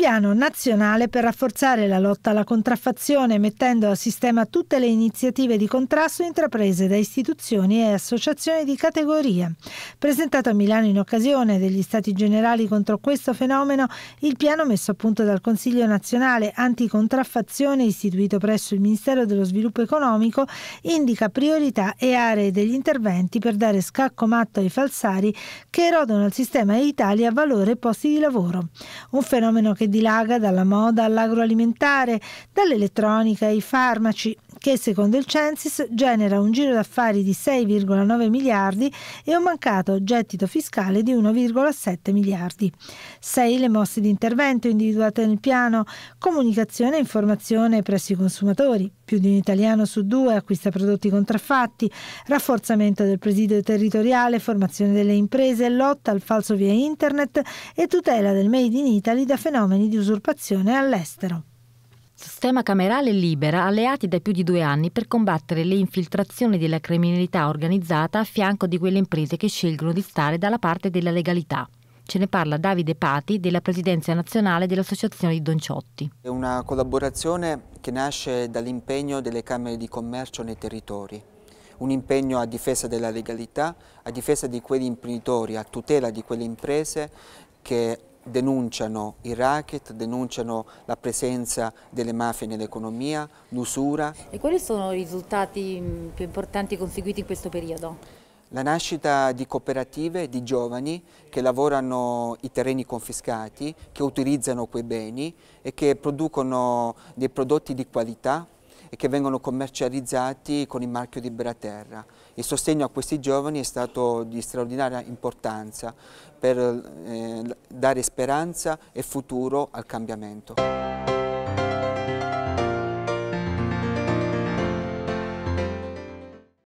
piano nazionale per rafforzare la lotta alla contraffazione, mettendo a sistema tutte le iniziative di contrasto intraprese da istituzioni e associazioni di categoria. Presentato a Milano in occasione degli Stati Generali contro questo fenomeno, il piano messo a punto dal Consiglio nazionale anticontraffazione istituito presso il Ministero dello Sviluppo Economico indica priorità e aree degli interventi per dare scacco matto ai falsari che erodono al sistema Italia valore e posti di lavoro. Un fenomeno che dilaga dalla moda all'agroalimentare, dall'elettronica ai farmaci che secondo il Censis genera un giro d'affari di 6,9 miliardi e un mancato gettito fiscale di 1,7 miliardi. Sei le mosse di intervento individuate nel piano comunicazione e informazione presso i consumatori, più di un italiano su due acquista prodotti contraffatti, rafforzamento del presidio territoriale, formazione delle imprese, lotta al falso via internet e tutela del Made in Italy da fenomeni di usurpazione all'estero sistema camerale libera alleati da più di due anni per combattere le infiltrazioni della criminalità organizzata a fianco di quelle imprese che scelgono di stare dalla parte della legalità. Ce ne parla Davide Pati della Presidenza nazionale dell'Associazione di Donciotti. È una collaborazione che nasce dall'impegno delle Camere di Commercio nei territori un impegno a difesa della legalità, a difesa di quegli imprenditori, a tutela di quelle imprese che denunciano il racket, denunciano la presenza delle mafie nell'economia, l'usura. E quali sono i risultati mm, più importanti conseguiti in questo periodo? La nascita di cooperative di giovani che lavorano i terreni confiscati, che utilizzano quei beni e che producono dei prodotti di qualità e che vengono commercializzati con il marchio di Beraterra. Il sostegno a questi giovani è stato di straordinaria importanza per eh, dare speranza e futuro al cambiamento.